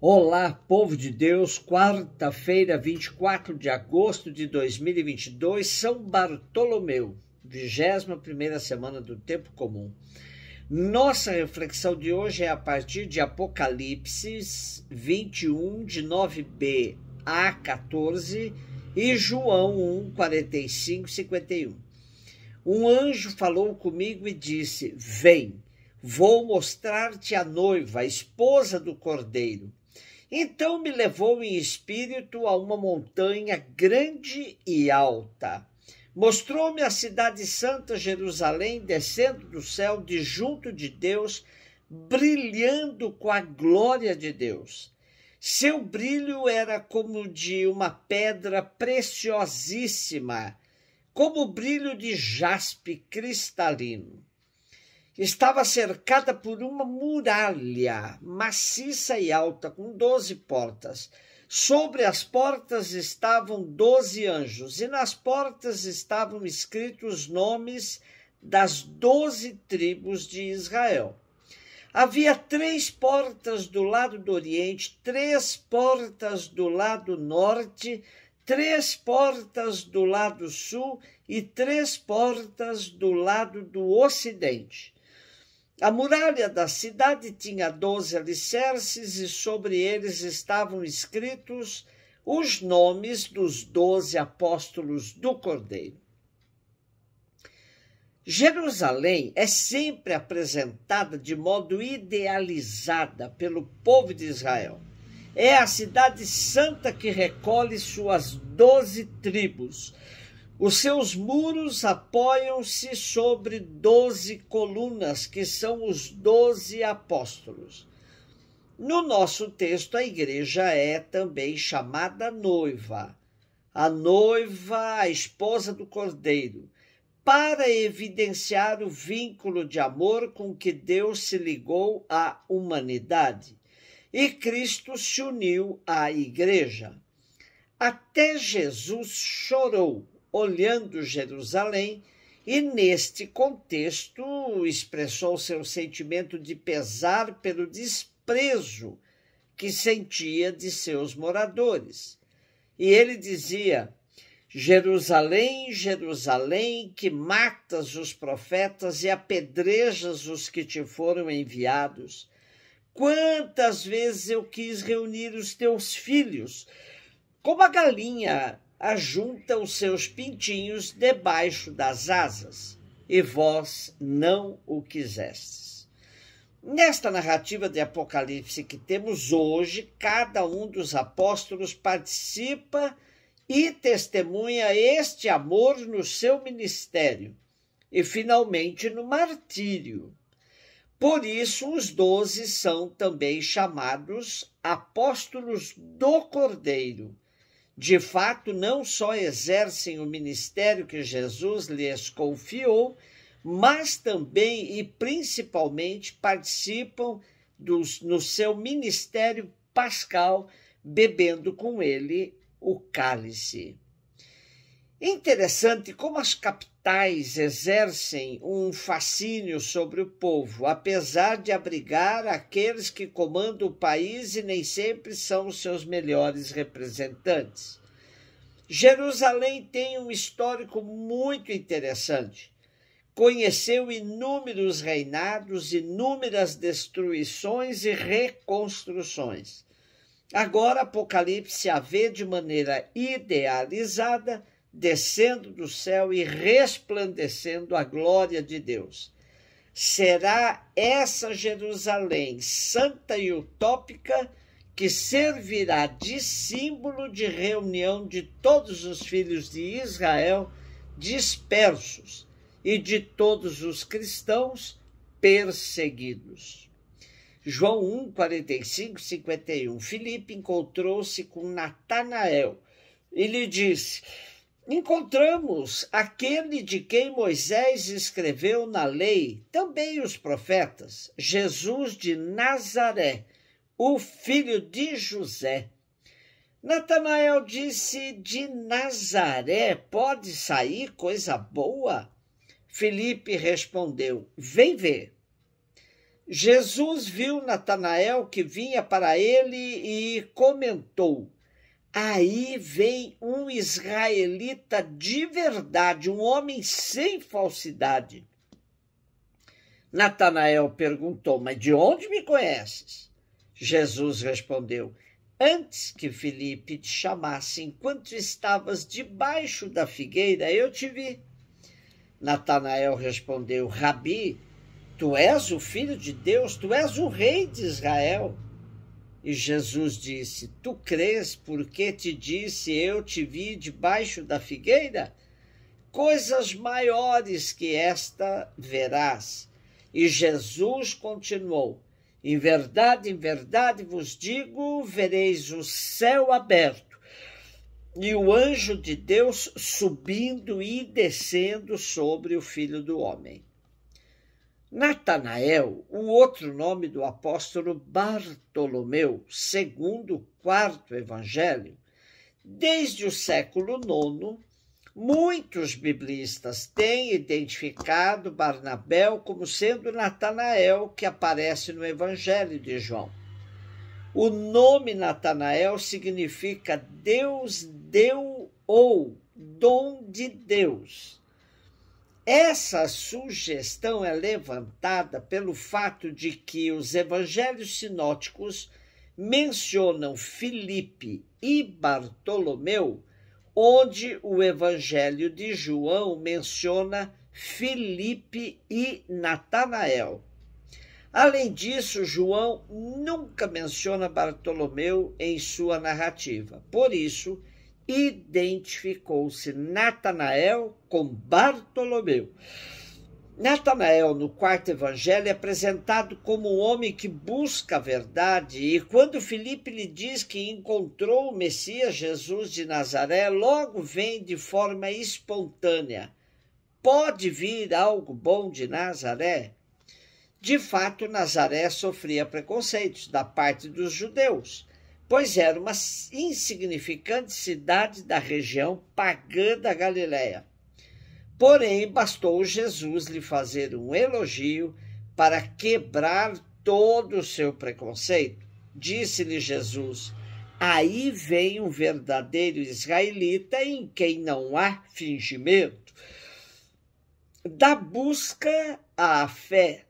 Olá, povo de Deus, quarta-feira, 24 de agosto de 2022, São Bartolomeu, 21 semana do tempo comum. Nossa reflexão de hoje é a partir de Apocalipse 21 de 9b a 14 e João 1 45 51. Um anjo falou comigo e disse: "Vem, vou mostrar-te a noiva, a esposa do Cordeiro." Então me levou em espírito a uma montanha grande e alta. Mostrou-me a cidade santa Jerusalém descendo do céu de junto de Deus, brilhando com a glória de Deus. Seu brilho era como de uma pedra preciosíssima, como o brilho de jaspe cristalino estava cercada por uma muralha maciça e alta, com doze portas. Sobre as portas estavam doze anjos, e nas portas estavam escritos os nomes das doze tribos de Israel. Havia três portas do lado do oriente, três portas do lado norte, três portas do lado sul e três portas do lado do ocidente. A muralha da cidade tinha doze alicerces e sobre eles estavam escritos os nomes dos doze apóstolos do Cordeiro. Jerusalém é sempre apresentada de modo idealizada pelo povo de Israel. É a cidade santa que recolhe suas doze tribos, os seus muros apoiam-se sobre doze colunas, que são os doze apóstolos. No nosso texto, a igreja é também chamada noiva, a noiva, a esposa do cordeiro, para evidenciar o vínculo de amor com que Deus se ligou à humanidade. E Cristo se uniu à igreja. Até Jesus chorou olhando Jerusalém, e neste contexto expressou seu sentimento de pesar pelo desprezo que sentia de seus moradores. E ele dizia: Jerusalém, Jerusalém, que matas os profetas e apedrejas os que te foram enviados. Quantas vezes eu quis reunir os teus filhos, como a galinha ajunta os seus pintinhos debaixo das asas, e vós não o quisestes. Nesta narrativa de Apocalipse que temos hoje, cada um dos apóstolos participa e testemunha este amor no seu ministério e, finalmente, no martírio. Por isso, os doze são também chamados apóstolos do Cordeiro de fato não só exercem o ministério que Jesus lhes confiou, mas também e principalmente participam dos, no seu ministério pascal, bebendo com ele o cálice. Interessante como as capitais estatais exercem um fascínio sobre o povo, apesar de abrigar aqueles que comandam o país e nem sempre são seus melhores representantes. Jerusalém tem um histórico muito interessante. Conheceu inúmeros reinados, inúmeras destruições e reconstruções. Agora, Apocalipse a vê de maneira idealizada descendo do céu e resplandecendo a glória de Deus. Será essa Jerusalém santa e utópica que servirá de símbolo de reunião de todos os filhos de Israel dispersos e de todos os cristãos perseguidos. João 1, 45, 51. Filipe encontrou-se com Natanael e lhe disse: encontramos aquele de quem Moisés escreveu na lei, também os profetas, Jesus de Nazaré, o filho de José. Natanael disse: De Nazaré pode sair coisa boa? Felipe respondeu: Vem ver. Jesus viu Natanael que vinha para ele e comentou: Aí vem um israelita de verdade, um homem sem falsidade. Natanael perguntou: Mas de onde me conheces? Jesus respondeu: Antes que Felipe te chamasse, enquanto estavas debaixo da figueira, eu te vi. Natanael respondeu: Rabi, tu és o filho de Deus, tu és o rei de Israel. E Jesus disse: Tu crês porque te disse eu te vi debaixo da figueira? Coisas maiores que esta verás. E Jesus continuou: Em verdade, em verdade vos digo, vereis o céu aberto e o anjo de Deus subindo e descendo sobre o filho do homem. Natanael, o outro nome do apóstolo Bartolomeu, segundo o quarto evangelho, desde o século IX, muitos biblistas têm identificado Barnabéu como sendo Natanael que aparece no evangelho de João. O nome Natanael significa Deus deu ou dom de Deus. Essa sugestão é levantada pelo fato de que os evangelhos sinóticos mencionam Filipe e Bartolomeu, onde o evangelho de João menciona Filipe e Natanael. Além disso, João nunca menciona Bartolomeu em sua narrativa. Por isso, identificou-se Natanael com Bartolomeu. Natanael, no quarto evangelho, é apresentado como um homem que busca a verdade, e quando Filipe lhe diz que encontrou o Messias Jesus de Nazaré, logo vem de forma espontânea: pode vir algo bom de Nazaré? De fato, Nazaré sofria preconceitos da parte dos judeus pois é, era uma insignificante cidade da região pagã da Galiléia. Porém, bastou Jesus lhe fazer um elogio para quebrar todo o seu preconceito. Disse-lhe Jesus: Aí vem um verdadeiro israelita em quem não há fingimento. Da busca à fé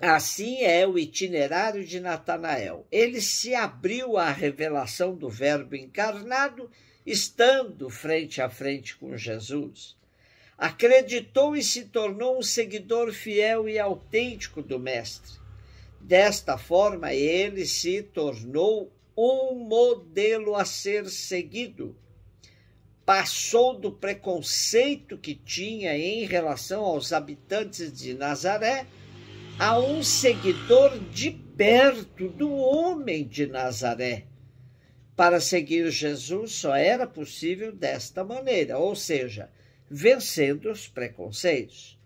Assim é o itinerário de Natanael. Ele se abriu à revelação do Verbo encarnado, estando frente a frente com Jesus. Acreditou e se tornou um seguidor fiel e autêntico do Mestre. Desta forma, ele se tornou um modelo a ser seguido. Passou do preconceito que tinha em relação aos habitantes de Nazaré a um seguidor de perto do homem de Nazaré. Para seguir Jesus só era possível desta maneira, ou seja, vencendo os preconceitos.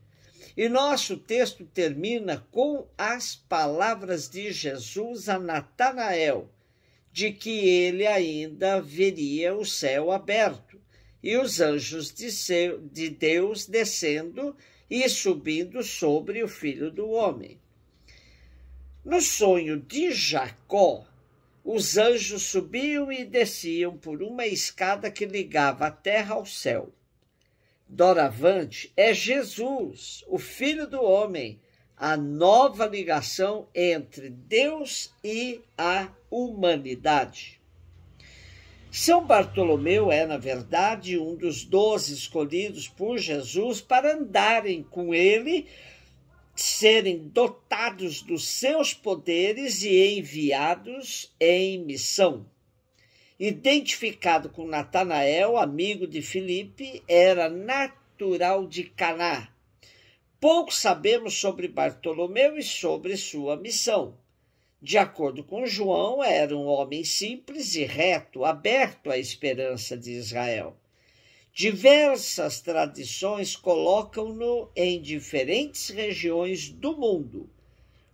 E nosso texto termina com as palavras de Jesus a Natanael, de que ele ainda veria o céu aberto e os anjos de, seu, de Deus descendo e subindo sobre o filho do homem. No sonho de Jacó, os anjos subiam e desciam por uma escada que ligava a terra ao céu. Doravante é Jesus, o Filho do Homem, a nova ligação entre Deus e a humanidade. São Bartolomeu é, na verdade, um dos doze escolhidos por Jesus para andarem com ele, serem dotados dos seus poderes e enviados em missão. Identificado com Natanael, amigo de Filipe, era natural de Caná. Pouco sabemos sobre Bartolomeu e sobre sua missão. De acordo com João, era um homem simples e reto, aberto à esperança de Israel. Diversas tradições colocam-no em diferentes regiões do mundo,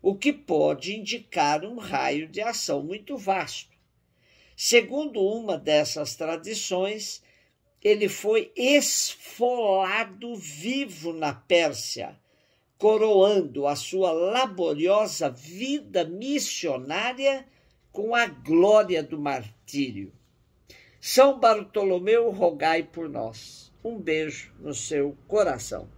o que pode indicar um raio de ação muito vasto. Segundo uma dessas tradições, ele foi esfolado vivo na Pérsia coroando a sua laboriosa vida missionária com a glória do martírio. São Bartolomeu, rogai por nós. Um beijo no seu coração.